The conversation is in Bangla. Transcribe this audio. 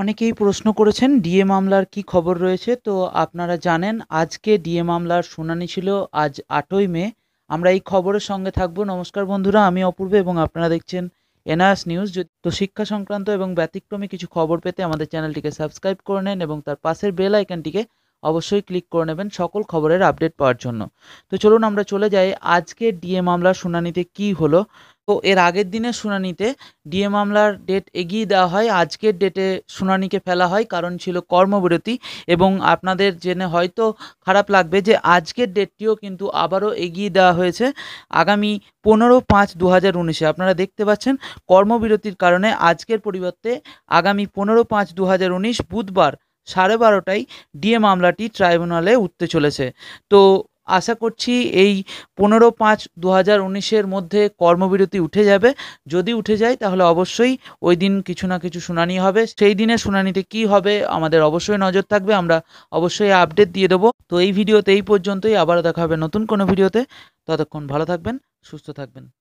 অনেকেই প্রশ্ন করেছেন ডিএ মামলার কি খবর রয়েছে তো আপনারা জানেন আজকে ডিএ মামলার শুনানি ছিল আজ আটই মে আমরা এই খবরের সঙ্গে থাকব নমস্কার বন্ধুরা আমি অপূর্ব এবং আপনারা দেখছেন এনআস নিউজ তো শিক্ষা সংক্রান্ত এবং ব্যতিক্রমী কিছু খবর পেতে আমাদের চ্যানেলটিকে সাবস্ক্রাইব করে নেন এবং তার পাশের বেল আইকনটিকে অবশ্যই ক্লিক করে নেবেন সকল খবরের আপডেট পাওয়ার জন্য তো চলুন আমরা চলে যাই আজকে ডিএ মামলার শুনানিতে কি হলো তো এর আগের দিনের শুনানিতে ডিএ মামলার ডেট এগিয়ে দেওয়া হয় আজকের ডেটে শুনানিকে ফেলা হয় কারণ ছিল কর্মবিরতি এবং আপনাদের জেনে হয়তো খারাপ লাগবে যে আজকের ডেটটিও কিন্তু আবারও এগিয়ে দেওয়া হয়েছে আগামী পনেরো পাঁচ দু হাজার উনিশে আপনারা দেখতে পাচ্ছেন কর্মবিরতির কারণে আজকের পরিবর্তে আগামী পনেরো পাঁচ দু হাজার উনিশ বুধবার সাড়ে বারোটায় ডিএ মামলাটি ট্রাইব্যুনালে উঠতে চলেছে তো আশা করছি এই পনেরো পাঁচ দু হাজার উনিশের মধ্যে কর্মবিরতি উঠে যাবে যদি উঠে যায় তাহলে অবশ্যই ওই দিন কিছু না কিছু শুনানি হবে সেই দিনে শুনানিতে কি হবে আমাদের অবশ্যই নজর থাকবে আমরা অবশ্যই আপডেট দিয়ে দেবো তো এই ভিডিওতে এই পর্যন্তই আবারও দেখা হবে নতুন কোনো ভিডিওতে ততক্ষণ ভালো থাকবেন সুস্থ থাকবেন